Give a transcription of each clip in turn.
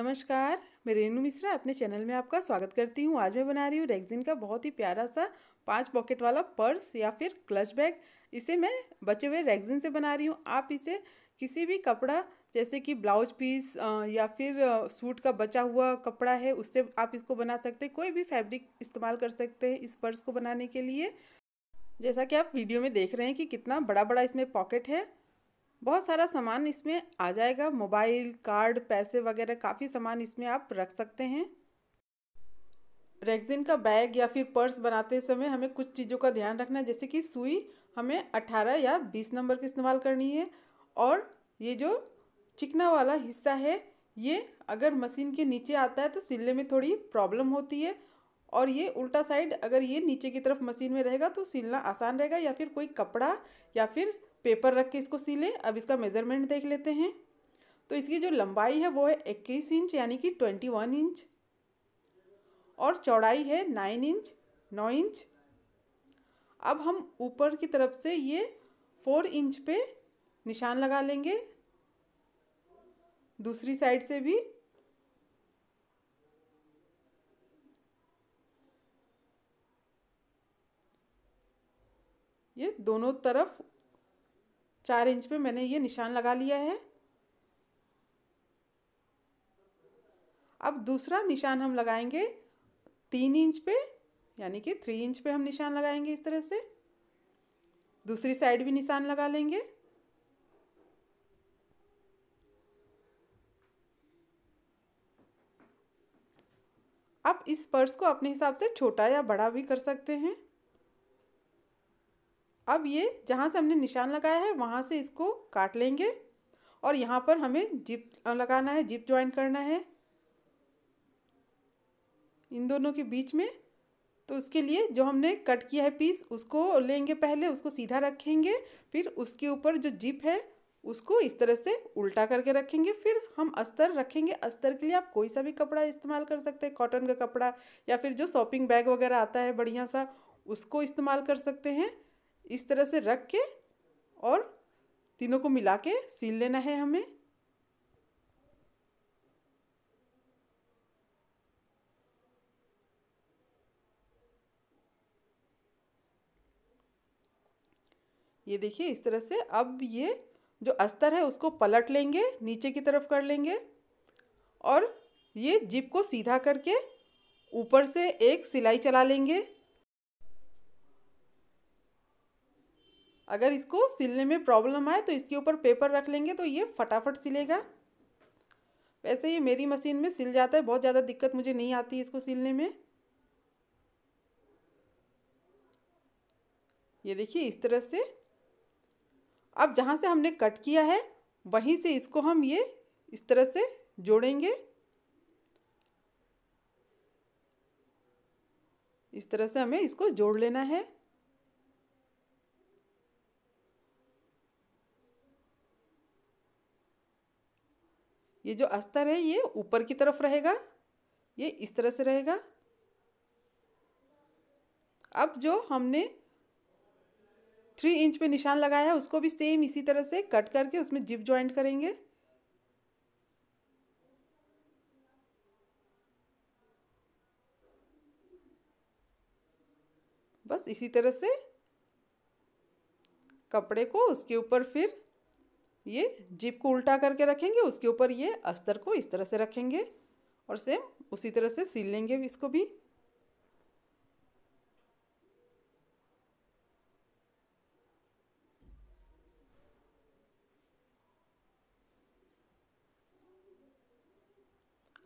नमस्कार मैं रेनू मिश्रा अपने चैनल में आपका स्वागत करती हूँ आज मैं बना रही हूँ रेगजिन का बहुत ही प्यारा सा पांच पॉकेट वाला पर्स या फिर क्लच बैग इसे मैं बचे हुए रेगजिन से बना रही हूँ आप इसे किसी भी कपड़ा जैसे कि ब्लाउज पीस या फिर सूट का बचा हुआ कपड़ा है उससे आप इसको बना सकते हैं कोई भी फैब्रिक इस्तेमाल कर सकते हैं इस पर्स को बनाने के लिए जैसा कि आप वीडियो में देख रहे हैं कि कितना बड़ा बड़ा इसमें पॉकेट है बहुत सारा सामान इसमें आ जाएगा मोबाइल कार्ड पैसे वगैरह काफ़ी सामान इसमें आप रख सकते हैं रेगजिन का बैग या फिर पर्स बनाते समय हमें कुछ चीज़ों का ध्यान रखना है जैसे कि सुई हमें 18 या 20 नंबर की इस्तेमाल करनी है और ये जो चिकना वाला हिस्सा है ये अगर मशीन के नीचे आता है तो सिलने में थोड़ी प्रॉब्लम होती है और ये उल्टा साइड अगर ये नीचे की तरफ मशीन में रहेगा तो सिलना आसान रहेगा या फिर कोई कपड़ा या फिर पेपर रख के इसको सी लें अब इसका मेज़रमेंट देख लेते हैं तो इसकी जो लंबाई है वो है इक्कीस इंच यानी कि ट्वेंटी वन इंच और चौड़ाई है नाइन इंच नौ इंच अब हम ऊपर की तरफ से ये फोर इंच पे निशान लगा लेंगे दूसरी साइड से भी ये दोनों तरफ चार इंच पे मैंने ये निशान लगा लिया है अब दूसरा निशान हम लगाएंगे तीन इंच पे यानी कि थ्री इंच पे हम निशान लगाएंगे इस तरह से दूसरी साइड भी निशान लगा लेंगे आप इस पर्स को अपने हिसाब से छोटा या बड़ा भी कर सकते हैं अब ये जहाँ से हमने निशान लगाया है वहाँ से इसको काट लेंगे और यहाँ पर हमें जिप लगाना है जिप ज्वाइन करना है इन दोनों के बीच में तो उसके लिए जो हमने कट किया है पीस उसको लेंगे पहले उसको सीधा रखेंगे फिर उसके ऊपर जो जिप है उसको इस तरह से उल्टा करके रखेंगे फिर हम अस्तर रखेंगे अस्तर के लिए आप कोई सा भी कपड़ा इस्तेमाल कर सकते हैं कॉटन का कपड़ा या फिर जो शॉपिंग बैग वगैरह आता है बढ़िया सा उसको इस्तेमाल कर सकते हैं इस तरह से रख के और तीनों को मिला के सील लेना है हमें ये देखिए इस तरह से अब ये जो अस्तर है उसको पलट लेंगे नीचे की तरफ कर लेंगे और ये जिप को सीधा करके ऊपर से एक सिलाई चला लेंगे अगर इसको सिलने में प्रॉब्लम आए तो इसके ऊपर पेपर रख लेंगे तो ये फटाफट सिलेगा वैसे ये मेरी मशीन में सिल जाता है बहुत ज़्यादा दिक्कत मुझे नहीं आती इसको सिलने में ये देखिए इस तरह से अब जहाँ से हमने कट किया है वहीं से इसको हम ये इस तरह से जोड़ेंगे इस तरह से हमें इसको जोड़ लेना है ये जो अस्तर है ये ऊपर की तरफ रहेगा ये इस तरह से रहेगा अब जो हमने थ्री इंच पे निशान लगाया है उसको भी सेम इसी तरह से कट करके उसमें जिप ज्वाइंट करेंगे बस इसी तरह से कपड़े को उसके ऊपर फिर ये जीप को उल्टा करके रखेंगे उसके ऊपर ये अस्तर को इस तरह से रखेंगे और सेम उसी तरह से सिल लेंगे इसको भी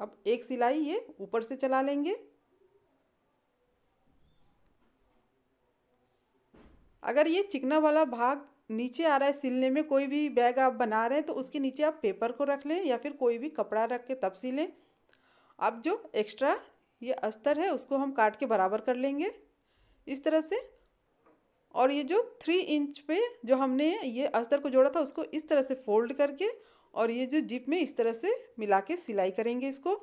अब एक सिलाई ये ऊपर से चला लेंगे अगर ये चिकना वाला भाग नीचे आ रहा है सिलने में कोई भी बैग आप बना रहे हैं तो उसके नीचे आप पेपर को रख लें या फिर कोई भी कपड़ा रख के तब सिलें अब जो एक्स्ट्रा ये अस्तर है उसको हम काट के बराबर कर लेंगे इस तरह से और ये जो थ्री इंच पे जो हमने ये अस्तर को जोड़ा था उसको इस तरह से फोल्ड करके और ये जो जिप में इस तरह से मिला के सिलाई करेंगे इसको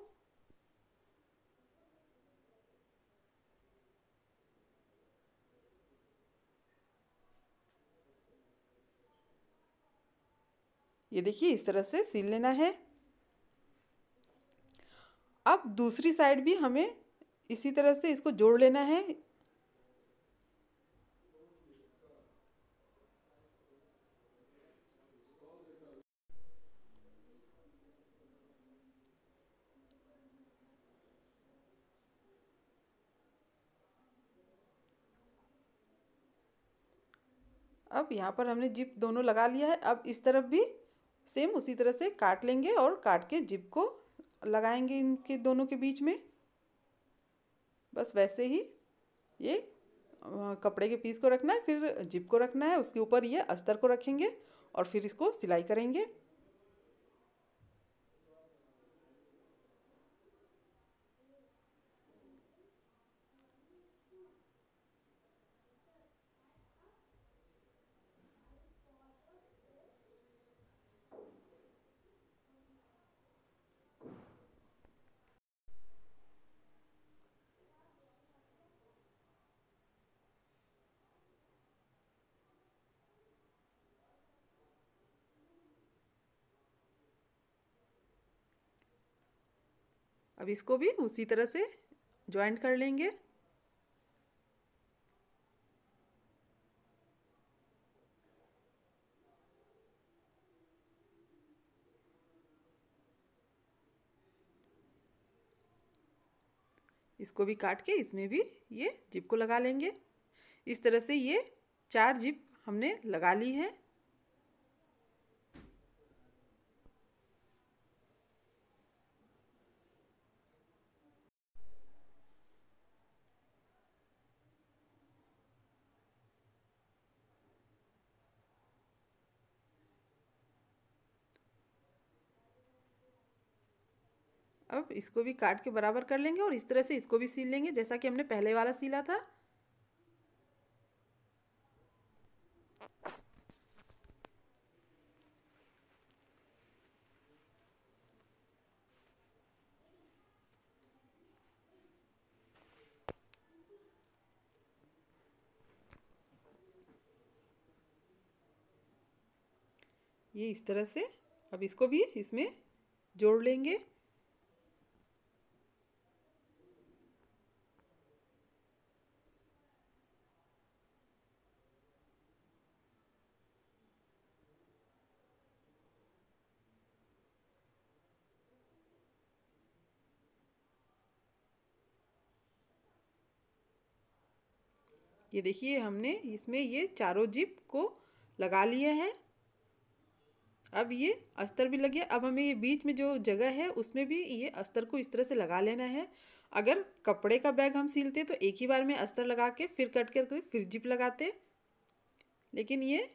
ये देखिए इस तरह से सिल लेना है अब दूसरी साइड भी हमें इसी तरह से इसको जोड़ लेना है अब यहाँ पर हमने जिप दोनों लगा लिया है अब इस तरफ भी सेम उसी तरह से काट लेंगे और काट के जिप को लगाएंगे इनके दोनों के बीच में बस वैसे ही ये कपड़े के पीस को रखना है फिर जिप को रखना है उसके ऊपर ये अस्तर को रखेंगे और फिर इसको सिलाई करेंगे अब इसको भी उसी तरह से ज्वाइंट कर लेंगे इसको भी काट के इसमें भी ये जिप को लगा लेंगे इस तरह से ये चार जिप हमने लगा ली है इसको भी काट के बराबर कर लेंगे और इस तरह से इसको भी सिल लेंगे जैसा कि हमने पहले वाला सिला था ये इस तरह से अब इसको भी इसमें जोड़ लेंगे ये देखिए हमने इसमें ये चारों जिप को लगा लिया है अब ये अस्तर भी लग गया अब हमें ये बीच में जो जगह है उसमें भी ये अस्तर को इस तरह से लगा लेना है अगर कपड़े का बैग हम सिलते तो एक ही बार में अस्तर लगा के फिर कट कर फिर जिप लगाते लेकिन ये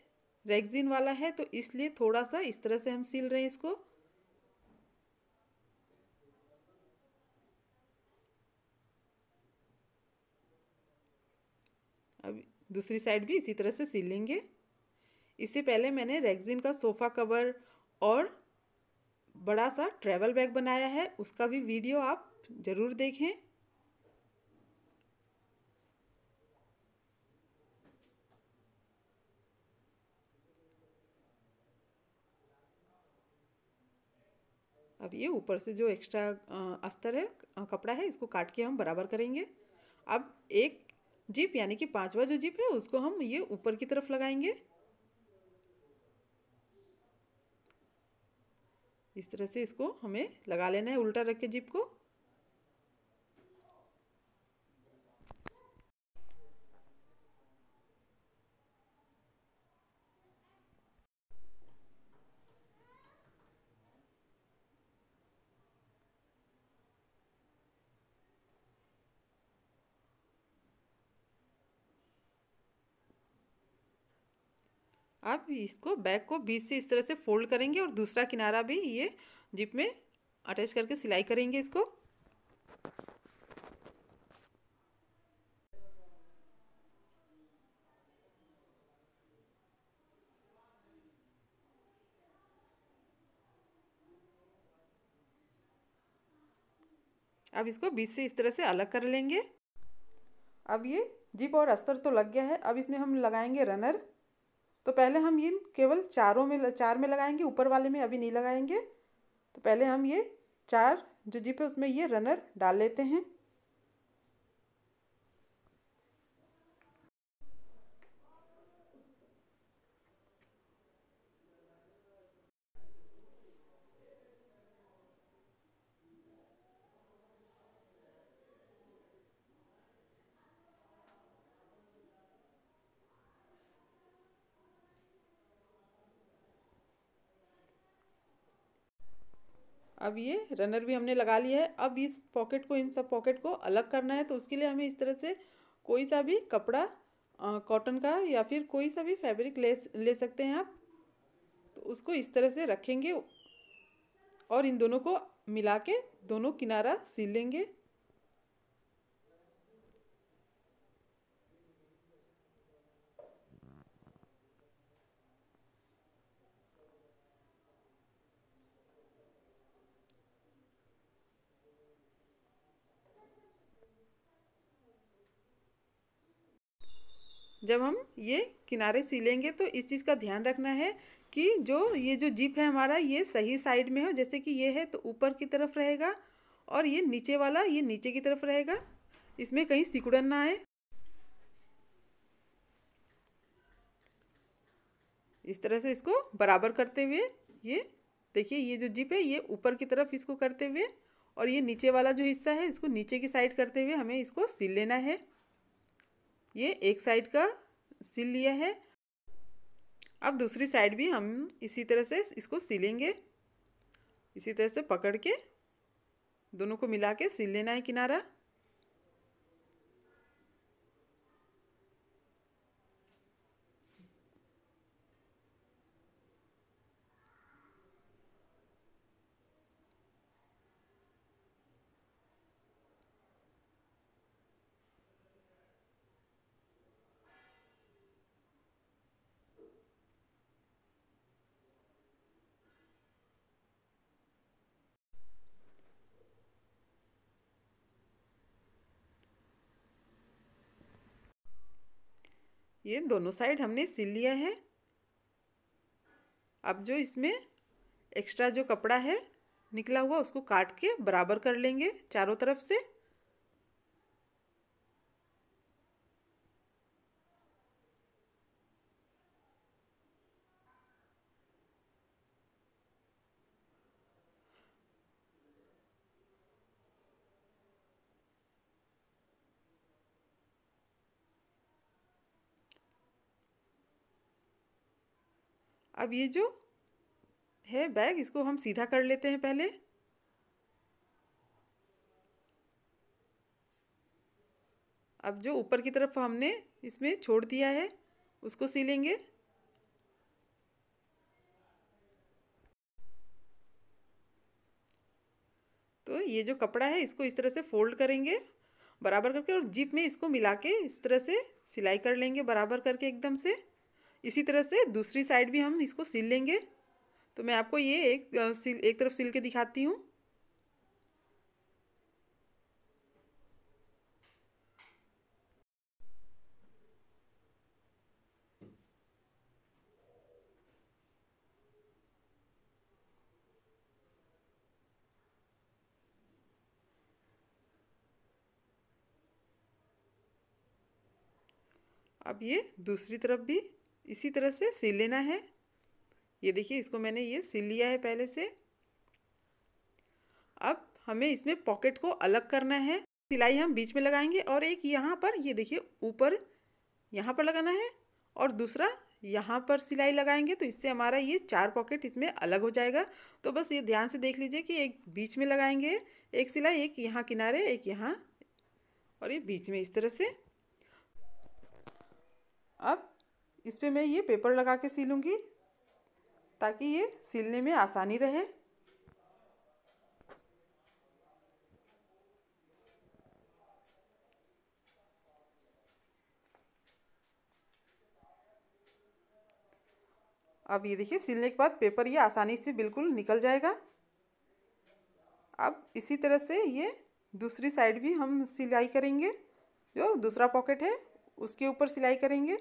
रेगजीन वाला है तो इसलिए थोड़ा सा इस तरह से हम सिल रहे हैं इसको दूसरी साइड भी इसी तरह से सिल लेंगे इससे पहले मैंने रेगजिन का सोफ़ा कवर और बड़ा सा ट्रैवल बैग बनाया है उसका भी वीडियो आप ज़रूर देखें अब ये ऊपर से जो एक्स्ट्रा अस्तर है कपड़ा है इसको काट के हम बराबर करेंगे अब एक जिप यानी कि पांचवा जो जिप है उसको हम ये ऊपर की तरफ लगाएंगे इस तरह से इसको हमें लगा लेना है उल्टा रख के जिप को आप इसको बैग को बीच से इस तरह से फोल्ड करेंगे और दूसरा किनारा भी ये जिप में अटैच करके सिलाई करेंगे इसको अब इसको बीच से इस तरह से अलग कर लेंगे अब ये जिप और अस्तर तो लग गया है अब इसमें हम लगाएंगे रनर तो पहले हम ये केवल चारों में चार में लगाएंगे ऊपर वाले में अभी नहीं लगाएंगे तो पहले हम ये चार जो जिप है उसमें ये रनर डाल लेते हैं अब ये रनर भी हमने लगा लिया है अब इस पॉकेट को इन सब पॉकेट को अलग करना है तो उसके लिए हमें इस तरह से कोई सा भी कपड़ा कॉटन का या फिर कोई सा भी फैब्रिक ले ले सकते हैं आप तो उसको इस तरह से रखेंगे और इन दोनों को मिला के दोनों किनारा सिल लेंगे जब हम ये किनारे सिलेंगे तो इस चीज़ का ध्यान रखना है कि जो ये जो जिप है हमारा ये सही साइड में हो जैसे कि ये है तो ऊपर की तरफ रहेगा और ये नीचे वाला ये नीचे की तरफ रहेगा इसमें कहीं सिकुड़न ना आए इस तरह से इसको बराबर करते हुए ये देखिए ये जो जिप है ये ऊपर की तरफ इसको करते हुए और ये नीचे वाला जो हिस्सा है इसको नीचे की साइड करते हुए हमें इसको सिल लेना है ये एक साइड का सिल लिया है अब दूसरी साइड भी हम इसी तरह से इसको सिलेंगे इसी तरह से पकड़ के दोनों को मिला के सिल लेना है किनारा ये दोनों साइड हमने सिल लिया है अब जो इसमें एक्स्ट्रा जो कपड़ा है निकला हुआ उसको काट के बराबर कर लेंगे चारों तरफ से अब ये जो है बैग इसको हम सीधा कर लेते हैं पहले अब जो ऊपर की तरफ हमने इसमें छोड़ दिया है उसको सी लेंगे तो ये जो कपड़ा है इसको इस तरह से फोल्ड करेंगे बराबर करके और जिप में इसको मिला के इस तरह से सिलाई कर लेंगे बराबर करके एकदम से इसी तरह से दूसरी साइड भी हम इसको सिल लेंगे तो मैं आपको ये एक सिल एक तरफ सिल के दिखाती हूँ अब ये दूसरी तरफ भी इसी तरह से सिल लेना है ये देखिए इसको मैंने ये सिल लिया है पहले से अब हमें इसमें पॉकेट को अलग करना है सिलाई हम बीच में लगाएंगे और एक यहाँ पर ये देखिए ऊपर यहाँ पर लगाना है और दूसरा यहाँ पर सिलाई लगाएंगे तो इससे हमारा ये चार पॉकेट इसमें अलग हो जाएगा तो बस ये ध्यान से देख लीजिए कि एक बीच में लगाएंगे एक सिलाई एक यहाँ किनारे एक यहाँ और ये बीच में इस तरह से अब इस पर मैं ये पेपर लगा के सिलूँगी ताकि ये सिलने में आसानी रहे अब ये देखिए सिलने के बाद पेपर ये आसानी से बिल्कुल निकल जाएगा अब इसी तरह से ये दूसरी साइड भी हम सिलाई करेंगे जो दूसरा पॉकेट है उसके ऊपर सिलाई करेंगे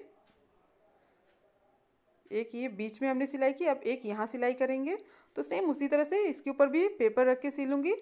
एक ये बीच में हमने सिलाई की अब एक यहाँ सिलाई करेंगे तो सेम उसी तरह से इसके ऊपर भी पेपर रख के सिलूँगी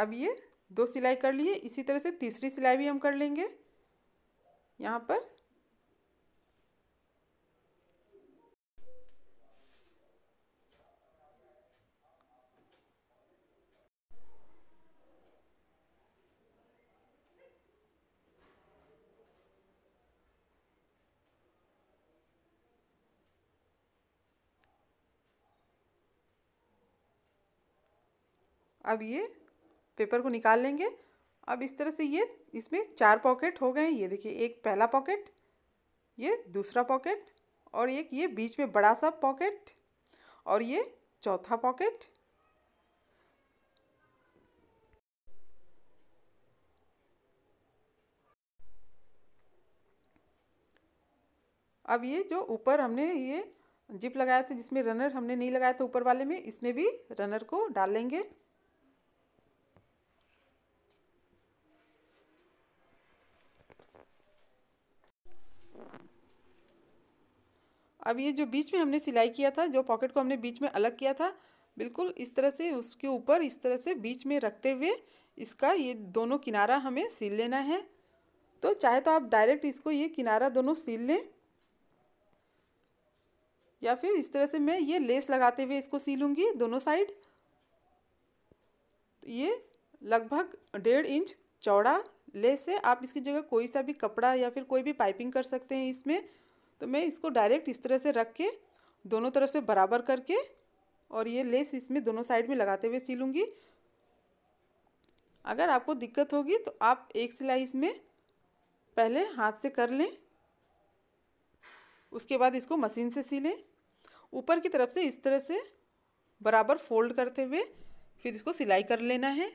अब ये दो सिलाई कर लिए इसी तरह से तीसरी सिलाई भी हम कर लेंगे यहाँ पर अब ये पेपर को निकाल लेंगे अब इस तरह से ये इसमें चार पॉकेट हो गए ये देखिए एक पहला पॉकेट ये दूसरा पॉकेट और एक ये बीच में बड़ा सा पॉकेट और ये चौथा पॉकेट अब ये जो ऊपर हमने ये जिप लगाया था जिसमें रनर हमने नहीं लगाया था ऊपर वाले में इसमें भी रनर को डाल लेंगे अब ये जो बीच में हमने सिलाई किया था जो पॉकेट को हमने बीच में अलग किया था बिल्कुल इस तरह से उसके ऊपर इस तरह से बीच में रखते हुए इसका ये दोनों किनारा हमें सिल लेना है तो चाहे तो आप डायरेक्ट इसको ये किनारा दोनों सिल लें या फिर इस तरह से मैं ये लेस लगाते हुए इसको सीलूँगी दोनों साइड तो ये लगभग डेढ़ इंच चौड़ा लेस है आप इसकी जगह कोई सा भी कपड़ा या फिर कोई भी पाइपिंग कर सकते हैं इसमें तो मैं इसको डायरेक्ट इस तरह से रख के दोनों तरफ से बराबर करके और ये लेस इसमें दोनों साइड में लगाते हुए सी लूँगी अगर आपको दिक्कत होगी तो आप एक सिलाई इसमें पहले हाथ से कर लें उसके बाद इसको मशीन से सी लें ऊपर की तरफ से इस तरह से बराबर फोल्ड करते हुए फिर इसको सिलाई कर लेना है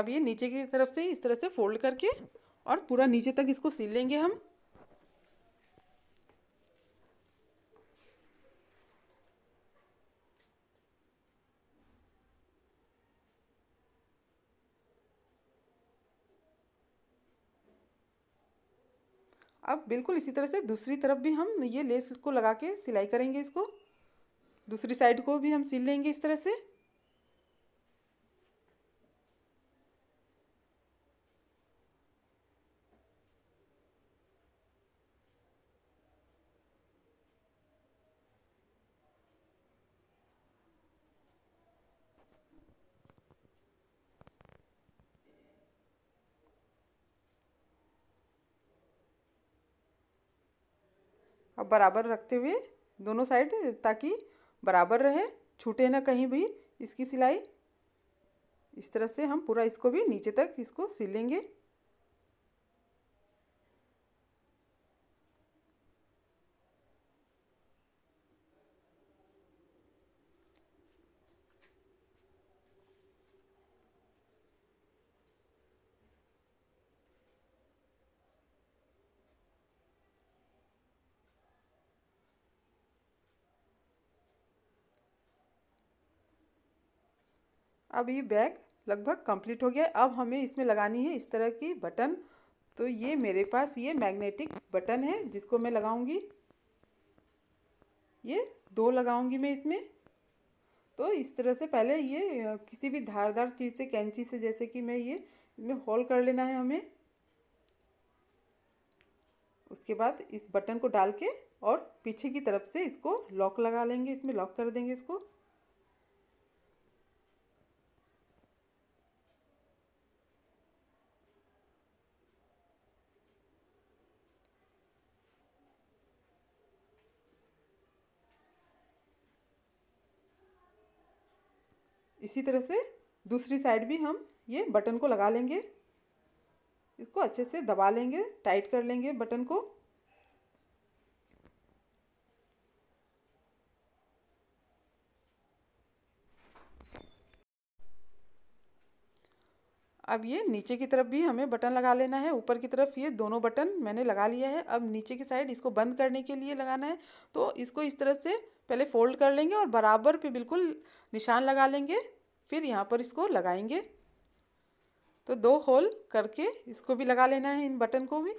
अब ये नीचे की तरफ से इस तरह से फोल्ड करके और पूरा नीचे तक इसको सिल लेंगे हम अब बिल्कुल इसी तरह से दूसरी तरफ भी हम ये लेस को लगा के सिलाई करेंगे इसको दूसरी साइड को भी हम सिल लेंगे इस तरह से और बराबर रखते हुए दोनों साइड ताकि बराबर रहे छूटे ना कहीं भी इसकी सिलाई इस तरह से हम पूरा इसको भी नीचे तक इसको सिलेंगे अब ये बैग लगभग कंप्लीट हो गया अब हमें इसमें लगानी है इस तरह की बटन तो ये मेरे पास ये मैग्नेटिक बटन है जिसको मैं लगाऊंगी ये दो लगाऊंगी मैं इसमें तो इस तरह से पहले ये किसी भी धारदार चीज़ से कैंची से जैसे कि मैं ये इसमें होल कर लेना है हमें उसके बाद इस बटन को डाल के और पीछे की तरफ से इसको लॉक लगा लेंगे इसमें लॉक कर देंगे इसको इसी तरह से दूसरी साइड भी हम ये बटन को लगा लेंगे इसको अच्छे से दबा लेंगे टाइट कर लेंगे बटन को अब ये नीचे की तरफ भी हमें बटन लगा लेना है ऊपर की तरफ ये दोनों बटन मैंने लगा लिया है अब नीचे की साइड इसको बंद करने के लिए लगाना है तो इसको इस तरह से पहले फोल्ड कर लेंगे और बराबर पे बिल्कुल निशान लगा लेंगे फिर यहाँ पर इसको लगाएंगे तो दो होल करके इसको भी लगा लेना है इन बटन को भी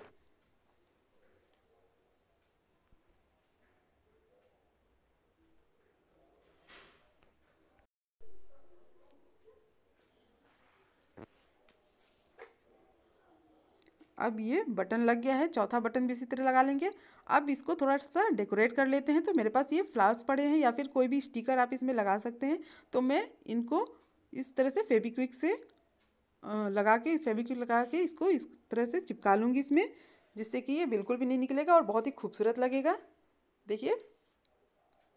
अब ये बटन लग गया है चौथा बटन भी इसी तरह लगा लेंगे अब इसको थोड़ा सा डेकोरेट कर लेते हैं तो मेरे पास ये फ्लावर्स पड़े हैं या फिर कोई भी स्टिकर आप इसमें लगा सकते हैं तो मैं इनको इस तरह से फेबिक्विक से लगा के फेबिक्विक लगा के इसको इस तरह से चिपका लूँगी इसमें जिससे कि ये बिल्कुल भी नहीं निकलेगा और बहुत ही खूबसूरत लगेगा देखिए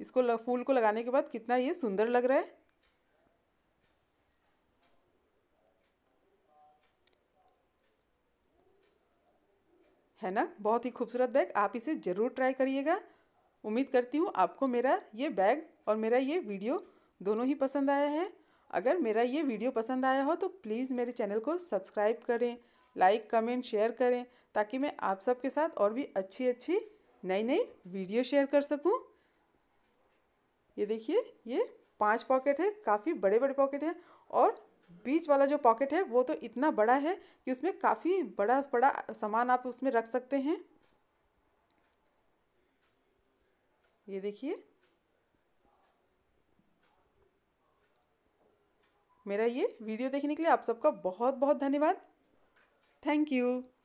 इसको फूल को लगाने के बाद कितना ये सुंदर लग रहा है है ना बहुत ही खूबसूरत बैग आप इसे ज़रूर ट्राई करिएगा उम्मीद करती हूँ आपको मेरा ये बैग और मेरा ये वीडियो दोनों ही पसंद आया है अगर मेरा ये वीडियो पसंद आया हो तो प्लीज़ मेरे चैनल को सब्सक्राइब करें लाइक कमेंट शेयर करें ताकि मैं आप सबके साथ और भी अच्छी अच्छी नई नई वीडियो शेयर कर सकूं ये देखिए ये पांच पॉकेट है काफ़ी बड़े बड़े पॉकेट हैं और बीच वाला जो पॉकेट है वो तो इतना बड़ा है कि उसमें काफ़ी बड़ा बड़ा सामान आप उसमें रख सकते हैं ये देखिए मेरा ये वीडियो देखने के लिए आप सबका बहुत बहुत धन्यवाद थैंक यू